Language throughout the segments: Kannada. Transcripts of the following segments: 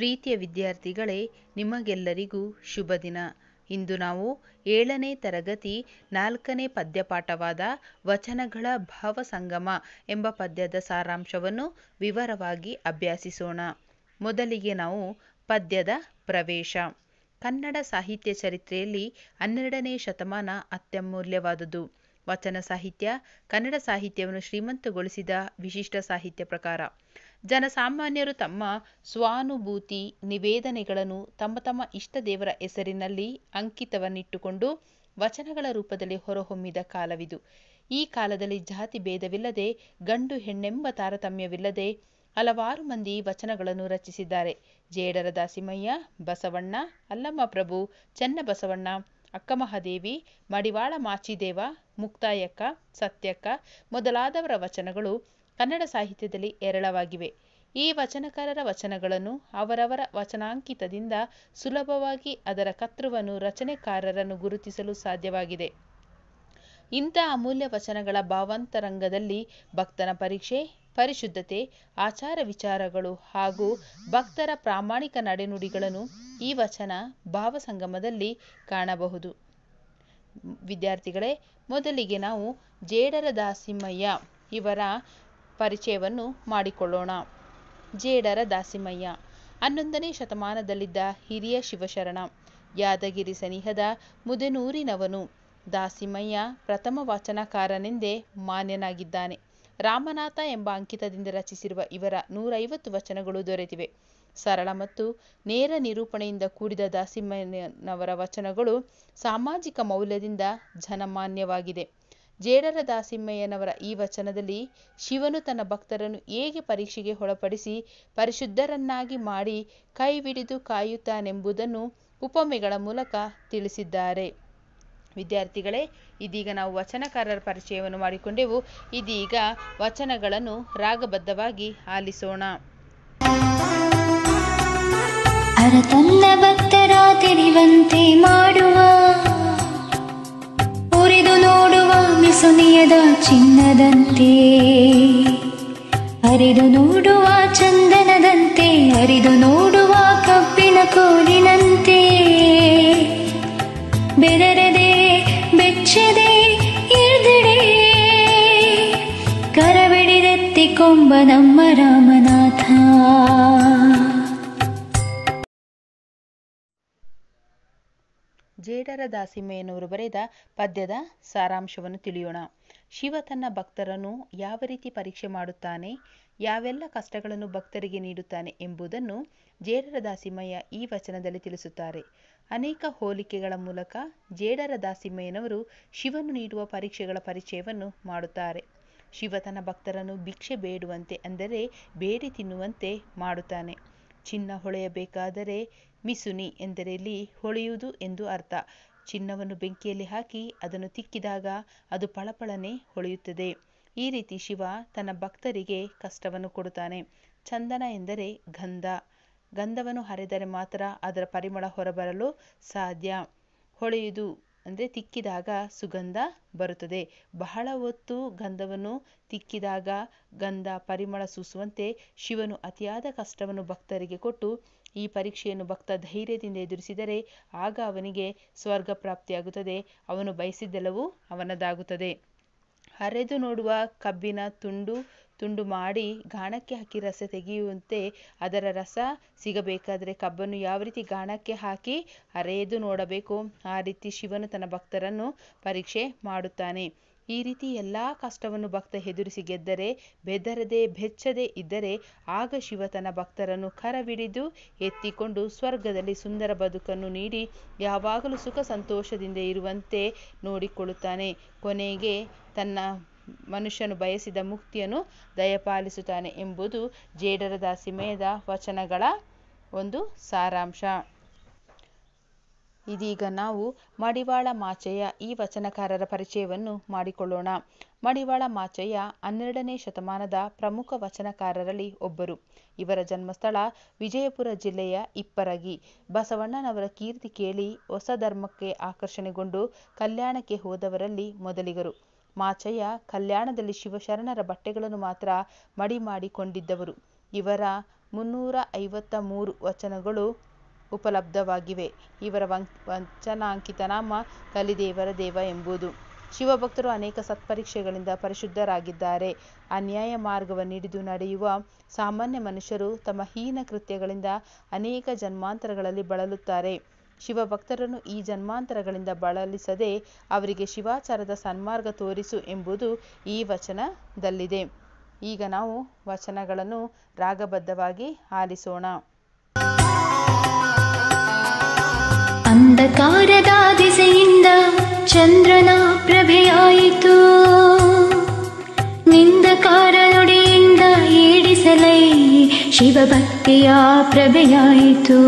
ಪ್ರೀತಿಯ ವಿದ್ಯಾರ್ಥಿಗಳೇ ನಿಮಗೆಲ್ಲರಿಗೂ ಶುಭ ದಿನ ಇಂದು ನಾವು ಏಳನೇ ತರಗತಿ ನಾಲ್ಕನೇ ಪದ್ಯಪಾಠವಾದ ವಚನಗಳ ಭಾವಸಂಗಮ ಎಂಬ ಪದ್ಯದ ಸಾರಾಂಶವನ್ನು ವಿವರವಾಗಿ ಅಭ್ಯಾಸಿಸೋಣ ಮೊದಲಿಗೆ ನಾವು ಪದ್ಯದ ಪ್ರವೇಶ ಕನ್ನಡ ಸಾಹಿತ್ಯ ಚರಿತ್ರೆಯಲ್ಲಿ ಹನ್ನೆರಡನೇ ಶತಮಾನ ಅತ್ಯಮೂಲ್ಯವಾದುದು ವಚನ ಸಾಹಿತ್ಯ ಕನ್ನಡ ಸಾಹಿತ್ಯವನ್ನು ಶ್ರೀಮಂತಗೊಳಿಸಿದ ವಿಶಿಷ್ಟ ಸಾಹಿತ್ಯ ಪ್ರಕಾರ ಜನಸಾಮಾನ್ಯರು ತಮ್ಮ ಸ್ವಾನುಭೂತಿ ನಿವೇದನೆಗಳನ್ನು ತಮ್ಮ ತಮ್ಮ ಇಷ್ಟ ದೇವರ ಹೆಸರಿನಲ್ಲಿ ಅಂಕಿತವನ್ನಿಟ್ಟುಕೊಂಡು ವಚನಗಳ ರೂಪದಲ್ಲಿ ಹೊರಹೊಮ್ಮಿದ ಕಾಲವಿದು ಈ ಕಾಲದಲ್ಲಿ ಜಾತಿ ಭೇದವಿಲ್ಲದೆ ಗಂಡು ಹೆಣ್ಣೆಂಬ ತಾರತಮ್ಯವಿಲ್ಲದೆ ಹಲವಾರು ಮಂದಿ ವಚನಗಳನ್ನು ರಚಿಸಿದ್ದಾರೆ ಜೇಡರ ದಾಸಿಮಯ್ಯ ಬಸವಣ್ಣ ಅಲ್ಲಮ್ಮ ಪ್ರಭು ಚೆನ್ನಬಸವಣ್ಣ ಅಕ್ಕಮಹಾದೇವಿ ಮಡಿವಾಳ ಮಾಚಿದೇವ ಮುಕ್ತಾಯಕ್ಕ ಸತ್ಯಕ್ಕ ಮೊದಲಾದವರ ವಚನಗಳು ಕನ್ನಡ ಸಾಹಿತ್ಯದಲ್ಲಿ ಹೇರಳವಾಗಿವೆ ಈ ವಚನಕಾರರ ವಚನಗಳನ್ನು ಅವರವರ ವಚನಾಂಕಿತದಿಂದ ಸುಲಭವಾಗಿ ಅದರ ಕರ್ತೃವನ್ನು ರಚನೆಕಾರರನ್ನು ಗುರುತಿಸಲು ಸಾಧ್ಯವಾಗಿದೆ ಇಂಥ ಅಮೂಲ್ಯ ವಚನಗಳ ಭಾವಾಂತರಂಗದಲ್ಲಿ ಭಕ್ತನ ಪರೀಕ್ಷೆ ಪರಿಶುದ್ಧತೆ ಆಚಾರ ವಿಚಾರಗಳು ಹಾಗೂ ಭಕ್ತರ ಪ್ರಾಮಾಣಿಕ ನಡೆನುಡಿಗಳನ್ನು ಈ ವಚನ ಭಾವಸಂಗಮದಲ್ಲಿ ಕಾಣಬಹುದು ವಿದ್ಯಾರ್ಥಿಗಳೇ ಮೊದಲಿಗೆ ನಾವು ಜೇಡರ ದಾಸಿಮಯ್ಯ ಇವರ ಪರಿಚಯವನ್ನು ಮಾಡಿಕೊಳ್ಳೋಣ ಜೇಡರ ದಾಸಿಮಯ್ಯ ಹನ್ನೊಂದನೇ ಶತಮಾನದಲ್ಲಿದ್ದ ಹಿರಿಯ ಶಿವಶರಣ ಯಾದಗಿರಿ ಸನಿಹದ ಮುದನೂರಿನವನು ದಾಸಿಮಯ್ಯ ಪ್ರಥಮ ವಚನಕಾರನೆಂದೇ ಮಾನ್ಯನಾಗಿದ್ದಾನೆ ರಾಮನಾಥ ಎಂಬ ಅಂಕಿತದಿಂದ ರಚಿಸಿರುವ ಇವರ ನೂರೈವತ್ತು ವಚನಗಳು ದೊರೆತಿವೆ ಸರಳ ಮತ್ತು ನೇರ ನಿರೂಪಣೆಯಿಂದ ಕೂಡಿದ ದಾಸಿಮಯ್ಯನವರ ವಚನಗಳು ಸಾಮಾಜಿಕ ಮೌಲ್ಯದಿಂದ ಜನಮಾನ್ಯವಾಗಿದೆ ಜೇಡರ ದಾಸಿಮಯ್ಯನವರ ಈ ವಚನದಲ್ಲಿ ಶಿವನು ತನ್ನ ಭಕ್ತರನ್ನು ಹೇಗೆ ಪರೀಕ್ಷೆಗೆ ಒಳಪಡಿಸಿ ಪರಿಶುದ್ಧರನ್ನಾಗಿ ಮಾಡಿ ಕೈ ಹಿಡಿದು ಕಾಯುತ್ತಾನೆಂಬುದನ್ನು ಉಪಮೆಗಳ ಮೂಲಕ ತಿಳಿಸಿದ್ದಾರೆ ವಿದ್ಯಾರ್ಥಿಗಳೇ ಇದೀಗ ನಾವು ವಚನಕಾರರ ಪರಿಚಯವನ್ನು ಮಾಡಿಕೊಂಡೆವು ಇದೀಗ ವಚನಗಳನ್ನು ರಾಗಬದ್ಧವಾಗಿ ಆಲಿಸೋಣ ಭಕ್ತರ ತಿಳಿವಂತೆ ಮಾಡುವ ಸುನಿಯದ ಚಿನ್ನದಂತೆ ಅರಿದು ನೋಡುವ ಚಂದನದಂತೆ ಅರಿದು ನೋಡುವ ಕಬ್ಬಿನ ಕೋಲಿನಂತೆ ಬೆದರದೆ ಬೆಚ್ಚದೆ ಎದೆಡೆ ಕರಬಿಡಿದೆತ್ತಿ ಕೊಂಬ ನಮ್ಮ ರಾಮನಾಥ ಜೇಡರ ದಾಸಿಮಯ್ಯನವರು ಬರೆದ ಪದ್ಯದ ಸಾರಾಂಶವನ್ನು ತಿಳಿಯೋಣ ಶಿವ ತನ್ನ ಭಕ್ತರನ್ನು ಯಾವ ರೀತಿ ಪರೀಕ್ಷೆ ಮಾಡುತ್ತಾನೆ ಯಾವೆಲ್ಲ ಕಷ್ಟಗಳನ್ನು ಭಕ್ತರಿಗೆ ನೀಡುತ್ತಾನೆ ಎಂಬುದನ್ನು ಜೇಡರ ದಾಸಿಮಯ್ಯ ಈ ವಚನದಲ್ಲಿ ತಿಳಿಸುತ್ತಾರೆ ಅನೇಕ ಹೋಲಿಕೆಗಳ ಮೂಲಕ ಜೇಡರ ದಾಸಿಮಯ್ಯನವರು ಶಿವನು ನೀಡುವ ಪರೀಕ್ಷೆಗಳ ಪರಿಚಯವನ್ನು ಮಾಡುತ್ತಾರೆ ಶಿವ ತನ್ನ ಭಕ್ತರನ್ನು ಭಿಕ್ಷೆ ಬೇಡುವಂತೆ ಅಂದರೆ ಬೇಡಿ ತಿನ್ನುವಂತೆ ಮಾಡುತ್ತಾನೆ ಚಿನ್ನ ಹೊಳೆಯಬೇಕಾದರೆ ಮಿಸುನಿ ಎಂದರೆಲ್ಲಿ ಹೊಳೆಯುವುದು ಎಂದು ಅರ್ಥ ಚಿನ್ನವನ್ನು ಬೆಂಕಿಯಲ್ಲಿ ಹಾಕಿ ಅದನ್ನು ತಿಕ್ಕಿದಾಗ ಅದು ಪಳಪಳನೆ ಹೊಳೆಯುತ್ತದೆ ಈ ರೀತಿ ಶಿವ ತನ್ನ ಭಕ್ತರಿಗೆ ಕಷ್ಟವನ್ನು ಕೊಡುತ್ತಾನೆ ಚಂದನ ಎಂದರೆ ಗಂಧ ಗಂಧವನ್ನು ಹರಿದರೆ ಮಾತ್ರ ಅದರ ಪರಿಮಳ ಹೊರಬರಲು ಸಾಧ್ಯ ಹೊಳೆಯುವುದು ಅಂದರೆ ತಿಕ್ಕಿದಾಗ ಸುಗಂಧ ಬರುತ್ತದೆ ಬಹಳ ಹೊತ್ತು ಗಂಧವನ್ನು ತಿಕ್ಕಿದಾಗ ಗಂಧ ಪರಿಮಳ ಸೂಸುವಂತೆ ಶಿವನು ಅತಿಯಾದ ಕಷ್ಟವನ್ನು ಭಕ್ತರಿಗೆ ಕೊಟ್ಟು ಈ ಪರೀಕ್ಷೆಯನ್ನು ಭಕ್ತ ಧೈರ್ಯದಿಂದ ಎದುರಿಸಿದರೆ ಆಗ ಅವನಿಗೆ ಸ್ವರ್ಗ ಪ್ರಾಪ್ತಿಯಾಗುತ್ತದೆ ಅವನು ಬಯಸಿದ್ದೆಲ್ಲವೂ ಅವನದಾಗುತ್ತದೆ ಹರೆದು ನೋಡುವ ಕಬ್ಬಿನ ತುಂಡು ತುಂಡು ಮಾಡಿ ಗಾಣಕ್ಕೆ ಹಾಕಿ ರಸ ತೆಗೆಯುವಂತೆ ಅದರ ರಸ ಸಿಗಬೇಕಾದರೆ ಕಬ್ಬನ್ನು ಯಾವ ರೀತಿ ಗಾಣಕ್ಕೆ ಹಾಕಿ ಅರೆದು ನೋಡಬೇಕು ಆ ರೀತಿ ಶಿವನು ತನ್ನ ಭಕ್ತರನ್ನು ಪರೀಕ್ಷೆ ಮಾಡುತ್ತಾನೆ ಈ ರೀತಿ ಎಲ್ಲ ಕಷ್ಟವನ್ನು ಭಕ್ತ ಎದುರಿಸಿ ಗೆದ್ದರೆ ಬೆದರದೆ ಬೆಚ್ಚದೆ ಇದ್ದರೆ ಆಗ ಶಿವ ತನ್ನ ಭಕ್ತರನ್ನು ಕರವಿಡಿದು ಎತ್ತಿಕೊಂಡು ಸ್ವರ್ಗದಲ್ಲಿ ಸುಂದರ ಬದುಕನ್ನು ನೀಡಿ ಯಾವಾಗಲೂ ಸುಖ ಸಂತೋಷದಿಂದ ಇರುವಂತೆ ನೋಡಿಕೊಳ್ಳುತ್ತಾನೆ ಕೊನೆಗೆ ತನ್ನ ಮನುಷ್ಯನು ಬಯಸಿದ ಮುಕ್ತಿಯನ್ನು ದಯಪಾಲಿಸುತ್ತಾನೆ ಎಂಬುದು ಜೇಡರ ದಾಸಿಮೇದ ವಚನಗಳ ಒಂದು ಸಾರಾಂಶ ಇದೀಗ ನಾವು ಮಡಿವಾಳ ಮಾಚಯ್ಯ ಈ ವಚನಕಾರರ ಪರಿಚಯವನ್ನು ಮಾಡಿಕೊಳ್ಳೋಣ ಮಡಿವಾಳ ಮಾಚಯ್ಯ ಹನ್ನೆರಡನೇ ಶತಮಾನದ ಪ್ರಮುಖ ವಚನಕಾರರಲ್ಲಿ ಒಬ್ಬರು ಇವರ ಜನ್ಮಸ್ಥಳ ವಿಜಯಪುರ ಜಿಲ್ಲೆಯ ಇಪ್ಪರಗಿ ಬಸವಣ್ಣನವರ ಕೀರ್ತಿ ಕೇಳಿ ಹೊಸ ಧರ್ಮಕ್ಕೆ ಆಕರ್ಷಣೆಗೊಂಡು ಕಲ್ಯಾಣಕ್ಕೆ ಹೋದವರಲ್ಲಿ ಮೊದಲಿಗರು ಮಾಚಯ್ಯ ಕಲ್ಯಾಣದಲ್ಲಿ ಶಿವಶರಣರ ಬಟ್ಟೆಗಳನ್ನು ಮಾತ್ರ ಮಡಿ ಮಾಡಿಕೊಂಡಿದ್ದವರು ಇವರ ಮುನ್ನೂರ ಐವತ್ತ ಮೂರು ವಚನಗಳು ಉಪಲಬ್ಧವಾಗಿವೆ ಇವರ ವಂಚನಾಂಕಿತ ನಾಮ ಕಲಿದೇವರ ದೇವ ಎಂಬುದು ಶಿವಭಕ್ತರು ಅನೇಕ ಸತ್ಪರೀಕ್ಷೆಗಳಿಂದ ಪರಿಶುದ್ಧರಾಗಿದ್ದಾರೆ ಅನ್ಯಾಯ ಮಾರ್ಗವನ್ನು ಹಿಡಿದು ನಡೆಯುವ ಸಾಮಾನ್ಯ ಮನುಷ್ಯರು ತಮ್ಮ ಹೀನ ಕೃತ್ಯಗಳಿಂದ ಅನೇಕ ಜನ್ಮಾಂತರಗಳಲ್ಲಿ ಬಳಲುತ್ತಾರೆ ಶಿವಭಕ್ತರನ್ನು ಈ ಜನ್ಮಾಂತರಗಳಿಂದ ಬಳಲಿಸದೆ ಅವರಿಗೆ ಶಿವಾಚಾರದ ಸನ್ಮಾರ್ಗ ತೋರಿಸು ಎಂಬುದು ಈ ವಚನದಲ್ಲಿದೆ ಈಗ ನಾವು ವಚನಗಳನ್ನು ರಾಗಬದ್ಧವಾಗಿ ಆಲಿಸೋಣ ಅಂಧಕಾರದ ದಿಸೆಯಿಂದ ಚಂದ್ರನ ಪ್ರಭೆಯಾಯಿತು ನಿಂದಕಾರ ನುಡಿಯಿಂದ ಏಡಿಸಲೈ ಶಿವಭಕ್ತಿಯ ಪ್ರಭೆಯಾಯಿತು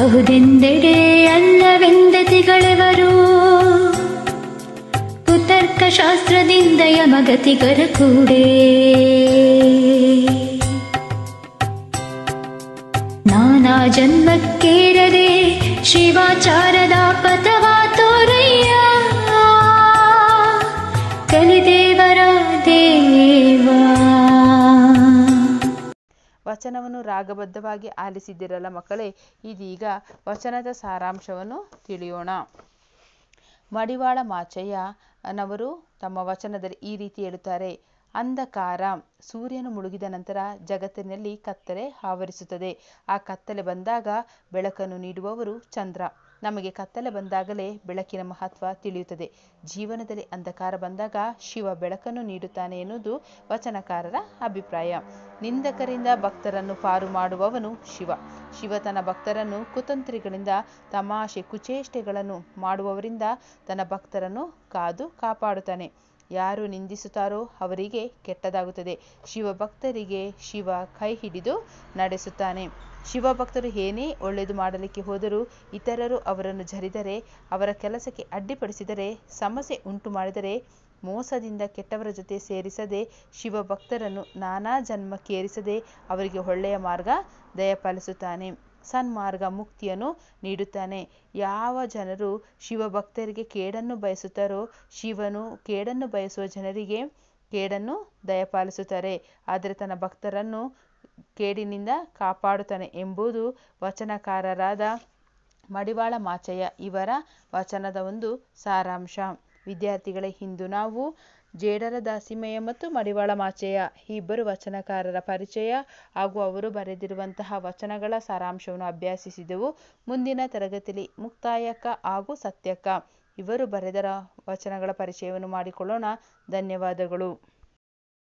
ಅಹುದೆಂದೆಡೆ ಅಲ್ಲವೆಂದತಿಗಳೆವರು ಕುತರ್ಕಶಾಸ್ತ್ರದಿಂದ ಯಮಗತಿಗರ ಕೂಡೇ ನಾನಾ ಜನ್ಮಕ್ಕೇರದೆ ಶಿವಾಚಾರದ ಪಥವಾ ತೋರಯ್ಯ ಕಲಿದೇವರ ದೇವಾ ವಚನವನ್ನು ರಾಗಬದ್ಧವಾಗಿ ಆಲಿಸಿದ್ದಿರಲ್ಲ ಮಕ್ಕಳೇ ಇದೀಗ ವಚನದ ಸಾರಾಂಶವನ್ನು ತಿಳಿಯೋಣ ಮಡಿವಾಳ ಮಾಚಯ್ಯನವರು ತಮ್ಮ ವಚನದಲ್ಲಿ ಈ ರೀತಿ ಹೇಳುತ್ತಾರೆ ಅಂಧಕಾರ ಸೂರ್ಯನು ಮುಳುಗಿದ ನಂತರ ಜಗತ್ತಿನಲ್ಲಿ ಕತ್ತಲೆ ಆವರಿಸುತ್ತದೆ ಆ ಕತ್ತಲೆ ಬಂದಾಗ ಬೆಳಕನ್ನು ನೀಡುವವರು ಚಂದ್ರ ನಮಗೆ ಕತ್ತಲೆ ಬಂದಾಗಲೇ ಬೆಳಕಿನ ಮಹತ್ವ ತಿಳಿಯುತ್ತದೆ ಜೀವನದಲ್ಲಿ ಅಂಧಕಾರ ಬಂದಾಗ ಶಿವ ಬೆಳಕನ್ನು ನೀಡುತ್ತಾನೆ ಎನ್ನುವುದು ವಚನಕಾರರ ಅಭಿಪ್ರಾಯ ನಿಂದಕರಿಂದ ಭಕ್ತರನ್ನು ಪಾರು ಮಾಡುವವನು ಶಿವ ಶಿವ ತನ್ನ ಭಕ್ತರನ್ನು ಕುತಂತ್ರಿಗಳಿಂದ ತಮಾಷೆ ಕುಚೇಷ್ಟೆಗಳನ್ನು ಮಾಡುವವರಿಂದ ತನ್ನ ಭಕ್ತರನ್ನು ಕಾದು ಕಾಪಾಡುತ್ತಾನೆ ಯಾರು ನಿಂದಿಸುತ್ತಾರೋ ಅವರಿಗೆ ಕೆಟ್ಟದಾಗುತ್ತದೆ ಶಿವಭಕ್ತರಿಗೆ ಶಿವ ಕೈ ಹಿಡಿದು ನಡೆಸುತ್ತಾನೆ ಶಿವಭಕ್ತರು ಏನೇ ಒಳ್ಳೆಯದು ಮಾಡಲಿಕ್ಕೆ ಹೋದರೂ ಇತರರು ಅವರನ್ನು ಜರಿದರೆ ಅವರ ಕೆಲಸಕ್ಕೆ ಅಡ್ಡಿಪಡಿಸಿದರೆ ಸಮಸ್ಯೆ ಉಂಟು ಮಾಡಿದರೆ ಮೋಸದಿಂದ ಕೆಟ್ಟವರ ಜೊತೆ ಸೇರಿಸದೆ ಶಿವಭಕ್ತರನ್ನು ನಾನಾ ಜನ್ಮಕ್ಕೇರಿಸದೆ ಅವರಿಗೆ ಒಳ್ಳೆಯ ಮಾರ್ಗ ದಯಪಾಲಿಸುತ್ತಾನೆ ಸನ್ಮಾರ್ಗ ಮುಕ್ತಿಯನ್ನು ನೀಡುತ್ತಾನೆ ಯಾವ ಜನರು ಶಿವ ಭಕ್ತರಿಗೆ ಕೇಡನ್ನು ಬಯಸುತ್ತಾರೋ ಶಿವನು ಕೇಡನ್ನು ಬಯಸುವ ಜನರಿಗೆ ಕೇಡನ್ನು ದಯಪಾಲಿಸುತ್ತಾರೆ ಆದರೆ ತನ್ನ ಭಕ್ತರನ್ನು ಕೇಡಿನಿಂದ ಕಾಪಾಡುತ್ತಾನೆ ಎಂಬುದು ವಚನಕಾರರಾದ ಮಡಿವಾಳ ಮಾಚಯ್ಯ ಇವರ ವಚನದ ಒಂದು ಸಾರಾಂಶ ವಿದ್ಯಾರ್ಥಿಗಳೇ ಇಂದು ನಾವು ಜೇಡರ ದಾಸಿಮಯ್ಯ ಮತ್ತು ಮಡಿವಾಳ ಮಾಚಯ್ಯ ಇಬ್ಬರು ವಚನಕಾರರ ಪರಿಚಯ ಹಾಗೂ ಅವರು ಬರೆದಿರುವಂತಹ ವಚನಗಳ ಸಾರಾಂಶವನ್ನು ಅಭ್ಯಾಸಿಸಿದೆವು ಮುಂದಿನ ತರಗತಿಯಲ್ಲಿ ಮುಕ್ತಾಯಕ ಹಾಗೂ ಸತ್ಯಕ ಇವರು ಬರೆದರ ವಚನಗಳ ಪರಿಚಯವನ್ನು ಮಾಡಿಕೊಳ್ಳೋಣ ಧನ್ಯವಾದಗಳು